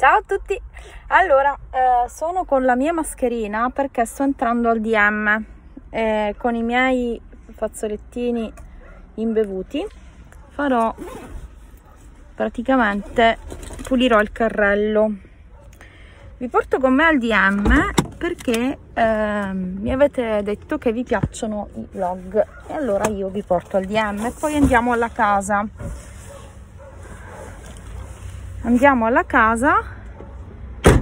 Ciao a tutti! Allora, eh, sono con la mia mascherina perché sto entrando al DM eh, con i miei fazzolettini imbevuti. Farò praticamente pulirò il carrello. Vi porto con me al DM perché eh, mi avete detto che vi piacciono i vlog e allora io vi porto al DM e poi andiamo alla casa andiamo alla casa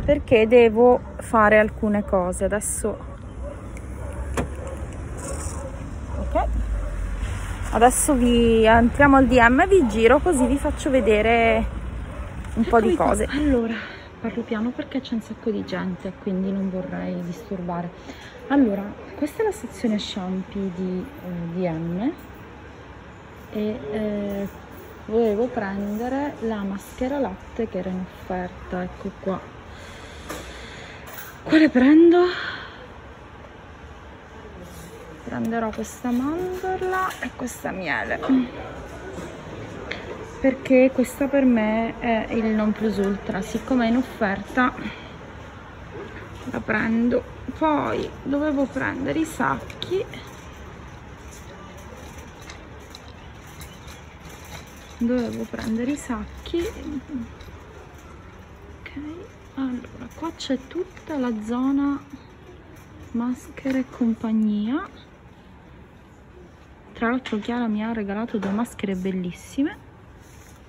perché devo fare alcune cose adesso ok adesso vi entriamo al DM vi giro così vi faccio vedere un po' di cose allora parlo piano perché c'è un sacco di gente quindi non vorrei disturbare allora questa è la sezione shampoo di eh, DM e eh, volevo prendere la maschera latte che era in offerta ecco qua quale prendo? prenderò questa mandorla e questa miele perché questa per me è il non plus ultra siccome è in offerta la prendo poi dovevo prendere i sacchi dovevo prendere i sacchi ok allora qua c'è tutta la zona maschere e compagnia tra l'altro Chiara mi ha regalato due maschere bellissime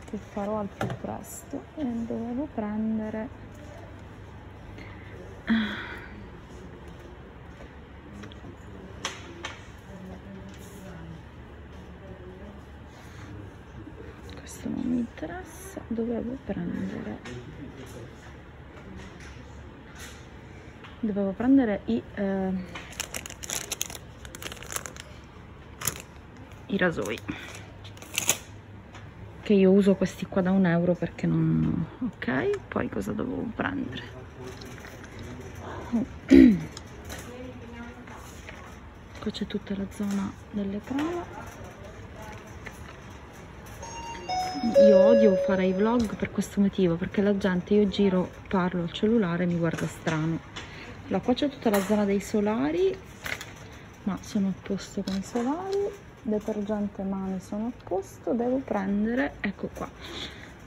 che farò al più presto e dovevo prendere adesso non mi interessa dovevo prendere dovevo prendere i eh, i rasoi che io uso questi qua da un euro perché non ok poi cosa dovevo prendere oh. qua c'è tutta la zona delle prove io odio fare i vlog per questo motivo perché la gente io giro parlo al cellulare e mi guarda strano allora qua c'è tutta la zona dei solari ma sono a posto con i solari detergente mani sono a posto devo prendere ecco qua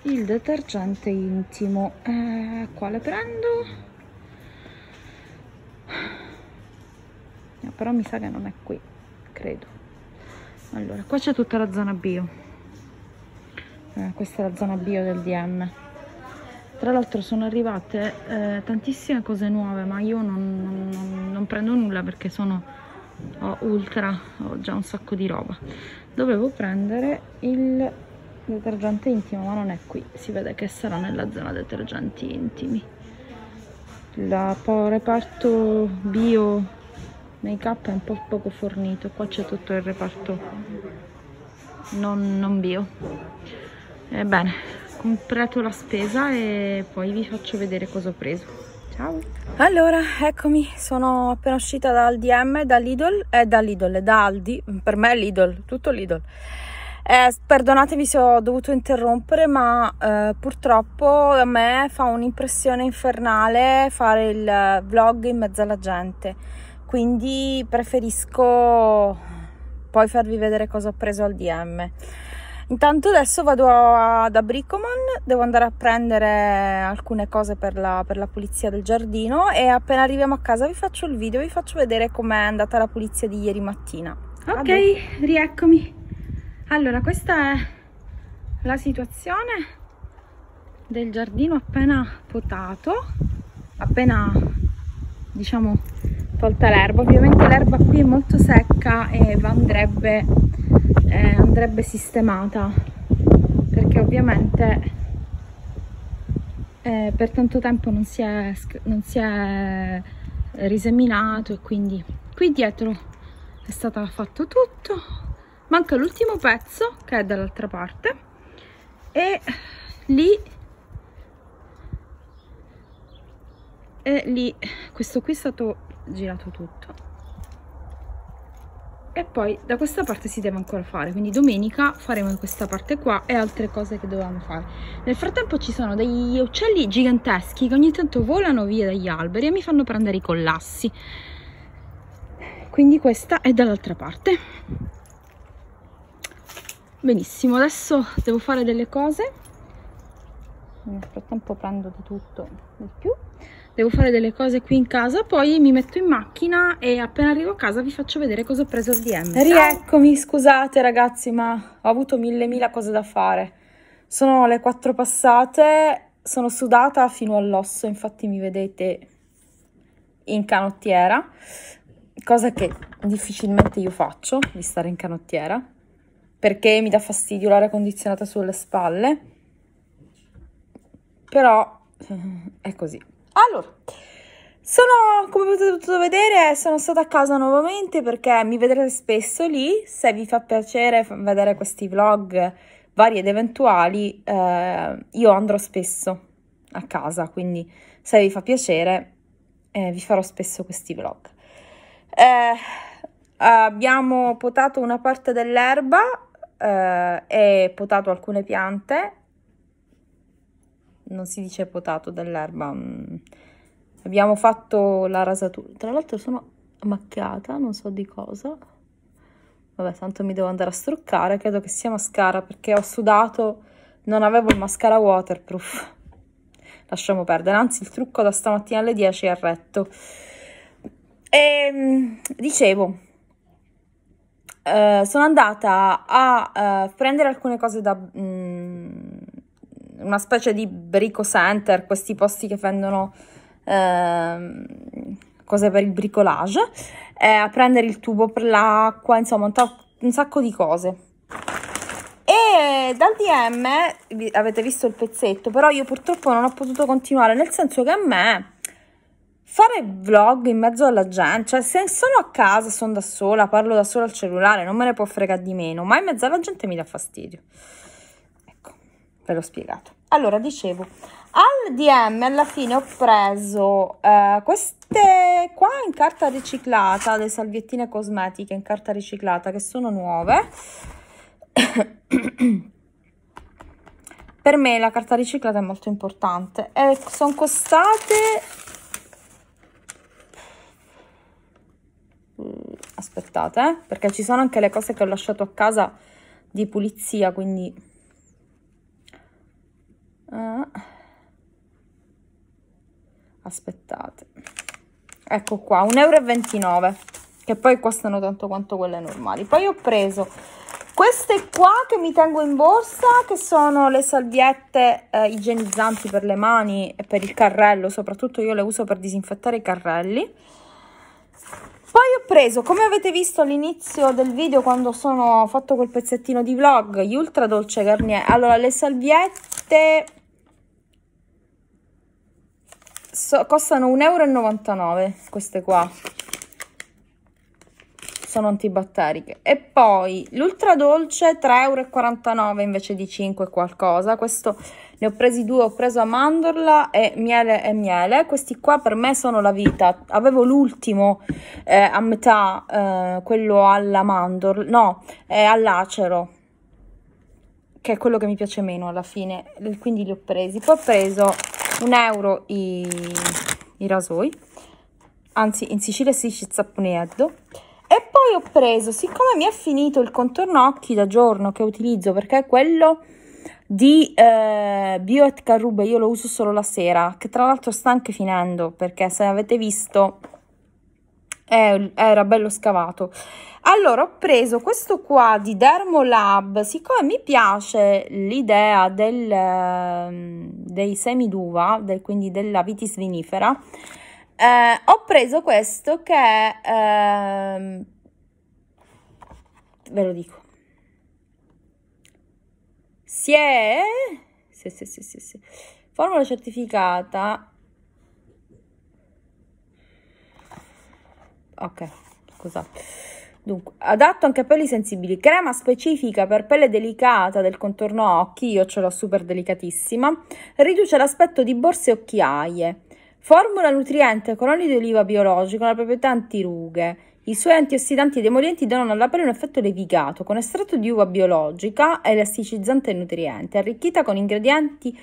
il detergente intimo eh, quale prendo però mi sa che non è qui credo allora qua c'è tutta la zona bio eh, questa è la zona bio del DM tra l'altro sono arrivate eh, tantissime cose nuove ma io non, non, non prendo nulla perché sono ho ultra ho già un sacco di roba dovevo prendere il detergente intimo ma non è qui si vede che sarà nella zona detergenti intimi il reparto bio make up è un po' poco fornito qua c'è tutto il reparto non, non bio Ebbene, eh, completo la spesa e poi vi faccio vedere cosa ho preso. Ciao! Allora, eccomi, sono appena uscita dal DM, da Lidl, e eh, da Lidl, da Aldi, per me è Lidl, tutto Lidl. Eh, perdonatevi se ho dovuto interrompere, ma eh, purtroppo a me fa un'impressione infernale fare il vlog in mezzo alla gente, quindi preferisco poi farvi vedere cosa ho preso al DM. Intanto adesso vado a, da Bricoman, devo andare a prendere alcune cose per la, per la, pulizia del giardino e appena arriviamo a casa vi faccio il video, vi faccio vedere com'è andata la pulizia di ieri mattina. Ok, Addio. rieccomi. Allora, questa è la situazione del giardino appena potato, appena diciamo tolta l'erba. Ovviamente l'erba qui è molto secca e andrebbe eh, andrebbe sistemata perché ovviamente eh, per tanto tempo non si, è, non si è riseminato e quindi qui dietro è stato fatto tutto manca l'ultimo pezzo che è dall'altra parte e lì e lì questo qui è stato girato tutto e poi da questa parte si deve ancora fare quindi domenica faremo questa parte qua e altre cose che dovevamo fare nel frattempo ci sono degli uccelli giganteschi che ogni tanto volano via dagli alberi e mi fanno prendere i collassi quindi questa è dall'altra parte benissimo adesso devo fare delle cose nel frattempo prendo di tutto di più devo fare delle cose qui in casa, poi mi metto in macchina e appena arrivo a casa vi faccio vedere cosa ho preso al DM. Rieccomi, scusate ragazzi, ma ho avuto mille mila cose da fare. Sono le quattro passate, sono sudata fino all'osso, infatti mi vedete in canottiera, cosa che difficilmente io faccio di stare in canottiera, perché mi dà fastidio l'aria condizionata sulle spalle, però è così. Allora, sono, come potete potuto vedere, sono stata a casa nuovamente perché mi vedrete spesso lì. Se vi fa piacere vedere questi vlog vari ed eventuali, eh, io andrò spesso a casa, quindi se vi fa piacere eh, vi farò spesso questi vlog. Eh, abbiamo potato una parte dell'erba eh, e potato alcune piante non si dice potato dell'erba, mm, abbiamo fatto la rasatura. Tra l'altro sono macchiata, non so di cosa. Vabbè, tanto mi devo andare a struccare, credo che sia mascara perché ho sudato, non avevo il mascara waterproof. Lasciamo perdere, anzi il trucco da stamattina alle 10 è retto. E, ehm, dicevo, eh, sono andata a eh, prendere alcune cose da... Mh, mm, una specie di brico center, questi posti che vendono eh, cose per il bricolage, eh, a prendere il tubo per l'acqua, insomma un, un sacco di cose. E dal DM avete visto il pezzetto, però io purtroppo non ho potuto continuare, nel senso che a me fare vlog in mezzo alla gente, cioè se sono a casa, sono da sola, parlo da sola al cellulare, non me ne può fregare di meno, ma in mezzo alla gente mi dà fastidio ve l'ho spiegato. Allora, dicevo, al DM alla fine ho preso eh, queste qua in carta riciclata, le salviettine cosmetiche in carta riciclata che sono nuove. per me la carta riciclata è molto importante e sono costate mm, aspettate eh, perché ci sono anche le cose che ho lasciato a casa di pulizia quindi Ah. aspettate ecco qua 1,29 euro che poi costano tanto quanto quelle normali poi ho preso queste qua che mi tengo in borsa, che sono le salviette eh, igienizzanti per le mani e per il carrello, soprattutto io le uso per disinfettare i carrelli. Poi ho preso, come avete visto all'inizio del video quando sono fatto quel pezzettino di vlog, gli Ultra Dolce Garnier. Allora, le salviette so, costano 1,99 euro queste qua sono antibatteriche e poi l'ultra dolce 3,49 euro invece di 5 qualcosa questo ne ho presi due ho preso amandola e miele e miele questi qua per me sono la vita avevo l'ultimo eh, a metà eh, quello mandorla no è eh, all'acero che è quello che mi piace meno alla fine quindi li ho presi poi ho preso un euro i, i rasoi anzi in Sicilia si dice zappuneddo e poi ho preso siccome mi è finito il contorno occhi da giorno che utilizzo perché è quello di eh, Bioet Carrube io lo uso solo la sera che tra l'altro sta anche finendo perché se avete visto era bello scavato allora ho preso questo qua di Dermolab siccome mi piace l'idea del ehm, dei semi d'uva, del, quindi della vitis vinifera, eh, ho preso questo che eh, ve lo dico. Si è... Sì, sì, sì, sì, sì. Formula certificata. Ok, scusate Dunque, adatto anche a pelli sensibili, crema specifica per pelle delicata del contorno occhi, io ce l'ho super delicatissima, riduce l'aspetto di borse e occhiaie. Formula nutriente con olio di oliva biologico, la proprietà antirughe. I suoi antiossidanti ed emolienti danno alla pelle un effetto levigato con estratto di uva biologica, elasticizzante e nutriente, arricchita con ingredienti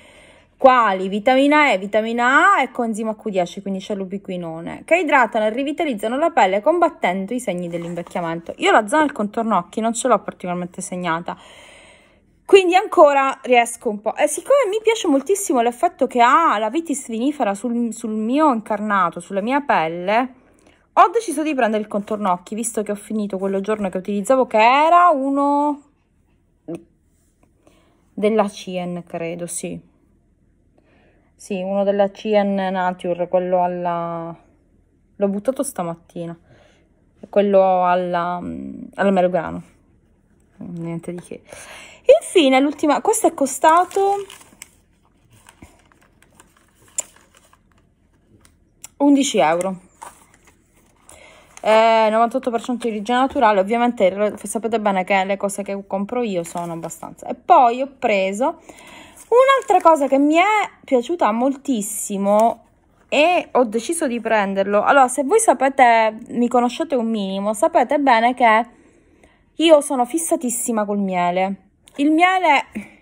quali vitamina E, vitamina A e coenzima Q10, quindi c'è l'ubiquinone, che idratano e rivitalizzano la pelle combattendo i segni dell'invecchiamento. Io la zona del contorno occhi non ce l'ho particolarmente segnata, quindi ancora riesco un po'. E siccome mi piace moltissimo l'effetto che ha la vitis vinifera sul, sul mio incarnato, sulla mia pelle, ho deciso di prendere il contorno occhi, visto che ho finito quello giorno che utilizzavo, che era uno della Cien, credo, sì sì, uno della CN Nature, quello alla... l'ho buttato stamattina, quello alla, mm, alla Merugano, niente di che. Infine, l'ultima, questo è costato 11 euro. Eh, 98% di origine naturale, ovviamente sapete bene che le cose che compro io sono abbastanza. E poi ho preso Un'altra cosa che mi è piaciuta moltissimo e ho deciso di prenderlo. Allora, se voi sapete, mi conoscete un minimo, sapete bene che io sono fissatissima col miele. Il miele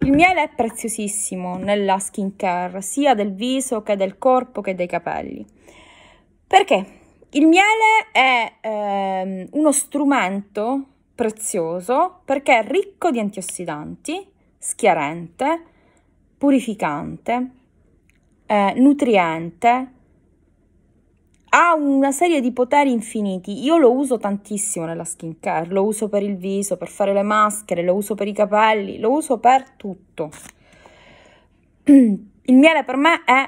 il miele è preziosissimo nella skincare, sia del viso che del corpo che dei capelli. Perché? Il miele è ehm, uno strumento prezioso perché è ricco di antiossidanti schiarente, purificante, eh, nutriente, ha una serie di poteri infiniti. Io lo uso tantissimo nella skincare, lo uso per il viso, per fare le maschere, lo uso per i capelli, lo uso per tutto. Il miele per me è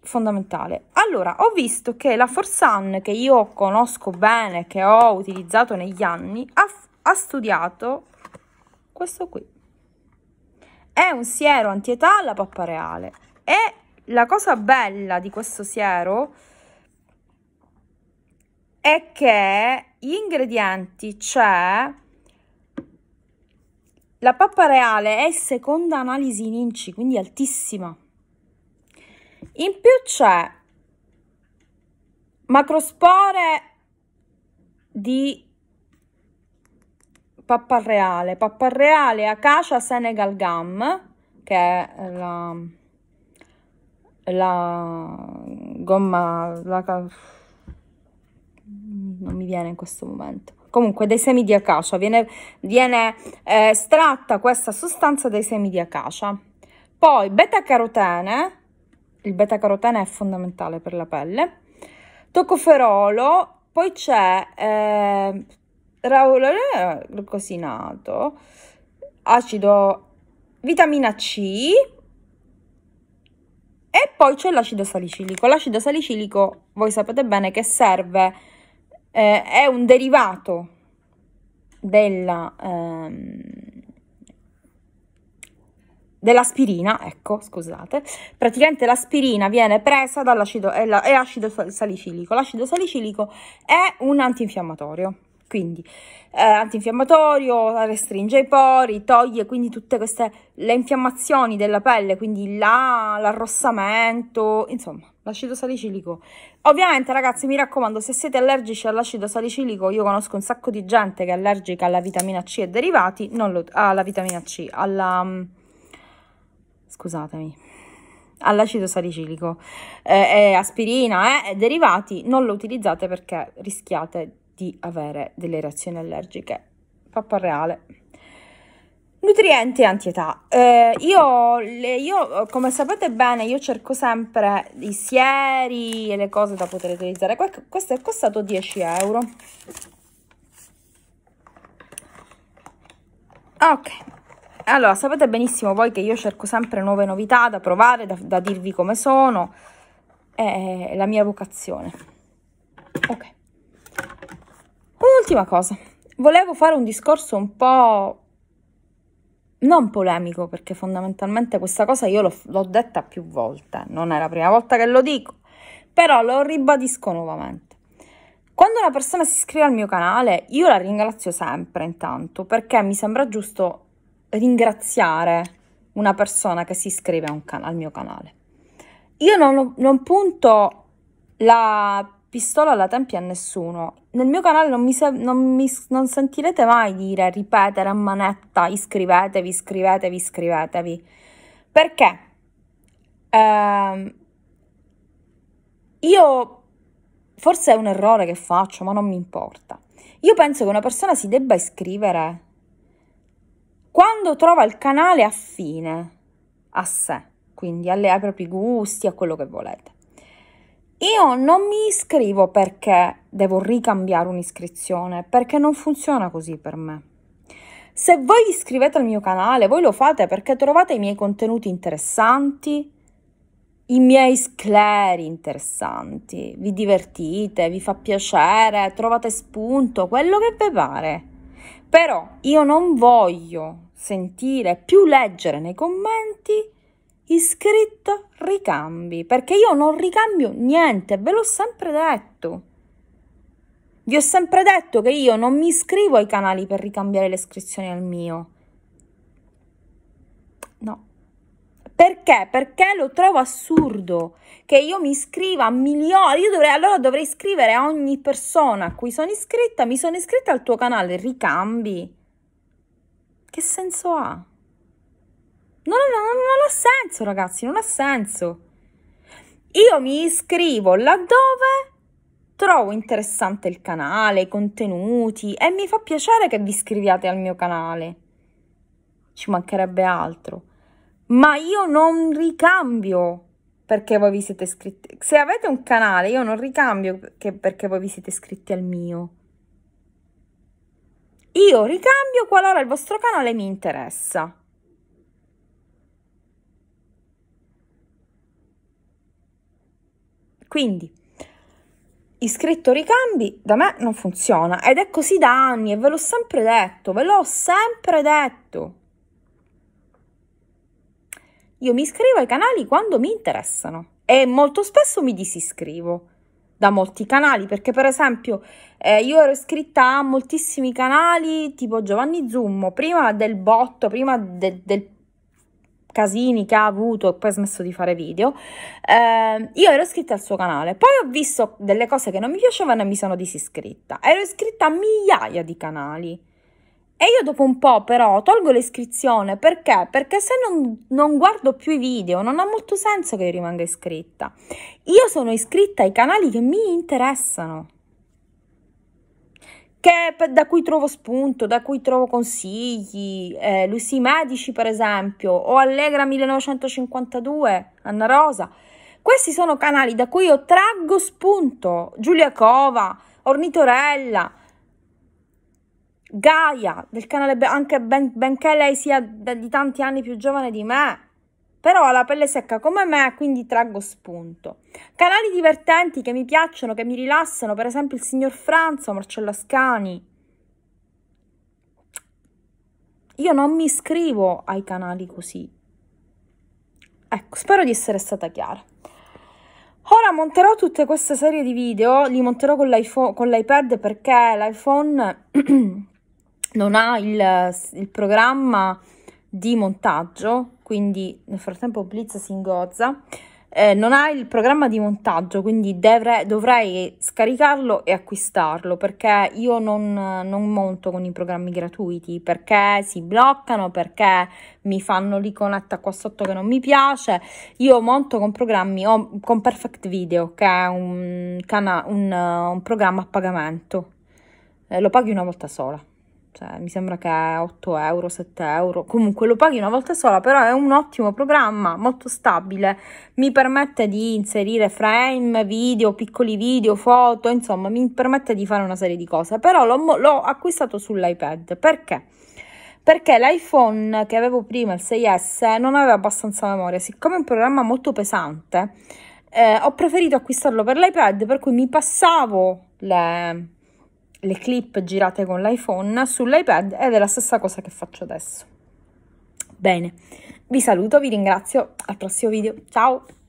fondamentale. Allora, ho visto che la Forsan, che io conosco bene, che ho utilizzato negli anni, ha, ha studiato questo qui. È un siero antietà alla pappa reale. E la cosa bella di questo siero è che gli ingredienti c'è cioè, la pappa reale è seconda analisi in inci, quindi altissima. In più c'è macrospore di pappa reale, pappa reale Acacia Senegal Gum, che è la, la gomma, la, non mi viene in questo momento. Comunque dei semi di acacia, viene, viene eh, estratta questa sostanza dai semi di acacia. Poi beta-carotene, il beta-carotene è fondamentale per la pelle, tocoferolo, poi c'è eh, raulone glucosinato, acido vitamina C e poi c'è l'acido salicilico. L'acido salicilico, voi sapete bene che serve, eh, è un derivato della, ehm, dell'aspirina, ecco, scusate. Praticamente l'aspirina viene presa dall'acido, è, la, è acido salicilico. L'acido salicilico è un antinfiammatorio. Quindi eh, antinfiammatorio, restringe i pori, toglie quindi tutte queste le infiammazioni della pelle, quindi la, l'arrossamento, insomma, l'acido salicilico. Ovviamente ragazzi mi raccomando se siete allergici all'acido salicilico, io conosco un sacco di gente che è allergica alla vitamina C e derivati, non lo, alla vitamina C, alla... Mm, scusatemi all'acido salicilico eh, aspirina eh, e eh, derivati non lo utilizzate perché rischiate di avere delle reazioni allergiche. Pappa reale. Nutrienti e antietà. Eh, io, io, come sapete bene, io cerco sempre i sieri e le cose da poter utilizzare. Questo è costato 10 euro. Ok, allora sapete benissimo voi che io cerco sempre nuove novità da provare, da, da dirvi come sono. È eh, la mia vocazione. Ok. Un'ultima cosa, volevo fare un discorso un po' non polemico, perché fondamentalmente questa cosa io l'ho, l'ho detta più volte, non è la prima volta che lo dico, però lo ribadisco nuovamente. Quando una persona si iscrive al mio canale, io la ringrazio sempre intanto, perché mi sembra giusto ringraziare una persona che si iscrive can- al mio canale. Io non, non punto la pistola alla tempia a nessuno, nel mio canale non, mi, non, mi, non sentirete mai dire, ripetere a manetta, iscrivetevi, iscrivetevi, iscrivetevi. Perché? Eh, io forse è un errore che faccio, ma non mi importa. Io penso che una persona si debba iscrivere quando trova il canale affine a sé, quindi alle, ai propri gusti, a quello che volete. Io non mi iscrivo perché devo ricambiare un'iscrizione, perché non funziona così per me. Se voi iscrivete al mio canale, voi lo fate perché trovate i miei contenuti interessanti, i miei scleri interessanti, vi divertite, vi fa piacere, trovate spunto, quello che vi pare. Però io non voglio sentire più leggere nei commenti iscritto ricambi, perché io non ricambio niente, ve l'ho sempre detto. Vi ho sempre detto che io non mi iscrivo ai canali per ricambiare le iscrizioni al mio. No. Perché? Perché lo trovo assurdo che io mi iscriva a milioni. Io dovrei, allora dovrei iscrivere a ogni persona a cui sono iscritta. Mi sono iscritta al tuo canale, ricambi. Che senso ha? Non, non, non ha senso, ragazzi, non ha senso. Io mi iscrivo laddove trovo interessante il canale, i contenuti e mi fa piacere che vi iscriviate al mio canale. Ci mancherebbe altro. Ma io non ricambio perché voi vi siete iscritti. Se avete un canale, io non ricambio perché, perché voi vi siete iscritti al mio. Io ricambio qualora il vostro canale mi interessa. Quindi iscritto ricambi da me non funziona ed è così da anni e ve l'ho sempre detto, ve l'ho sempre detto. Io mi iscrivo ai canali quando mi interessano e molto spesso mi disiscrivo da molti canali perché per esempio eh, io ero iscritta a moltissimi canali tipo Giovanni Zummo prima del botto, prima de del casini che ha avuto e poi ha smesso di fare video, eh, io ero iscritta al suo canale, poi ho visto delle cose che non mi piacevano e mi sono disiscritta. Ero iscritta a migliaia di canali. E io dopo un po' però tolgo l'iscrizione perché? Perché se non, non, guardo più i video non ha molto senso che io rimanga iscritta. Io sono iscritta ai canali che mi interessano che, da cui trovo spunto, da cui trovo consigli. Eh, Lucy Medici, per esempio, o Allegra 1952, Anna Rosa. Questi sono canali da cui io traggo spunto. Giulia Cova, Ornitorella, Gaia, del canale, anche ben, benché lei sia di tanti anni più giovane di me però ho la pelle secca come me, quindi traggo spunto. Canali divertenti che mi piacciono, che mi rilassano, per esempio il signor Franzo, Marcello Ascani. Io non mi iscrivo ai canali così. Ecco, spero di essere stata chiara. Ora monterò tutte queste serie di video, li monterò con, l'iPad perché l'iPhone non ha il, il programma di montaggio quindi nel frattempo Blitz si ingozza. Eh, non ha il programma di montaggio, quindi devre, dovrei scaricarlo e acquistarlo perché io non, non, monto con i programmi gratuiti perché si bloccano, perché mi fanno l'iconetta qua sotto che non mi piace. Io monto con programmi con Perfect Video, che è un, un, un programma a pagamento, eh, lo paghi una volta sola cioè, mi sembra che è 8 euro, 7 euro, comunque lo paghi una volta sola, però è un ottimo programma, molto stabile, mi permette di inserire frame, video, piccoli video, foto, insomma mi permette di fare una serie di cose, però l'ho, l'ho acquistato sull'iPad, perché? Perché l'iPhone che avevo prima, il 6S, non aveva abbastanza memoria, siccome è un programma molto pesante, eh, ho preferito acquistarlo per l'iPad, per cui mi passavo le le clip girate con l'iPhone sull'iPad ed è la stessa cosa che faccio adesso. Bene, vi saluto, vi ringrazio, al prossimo video, ciao!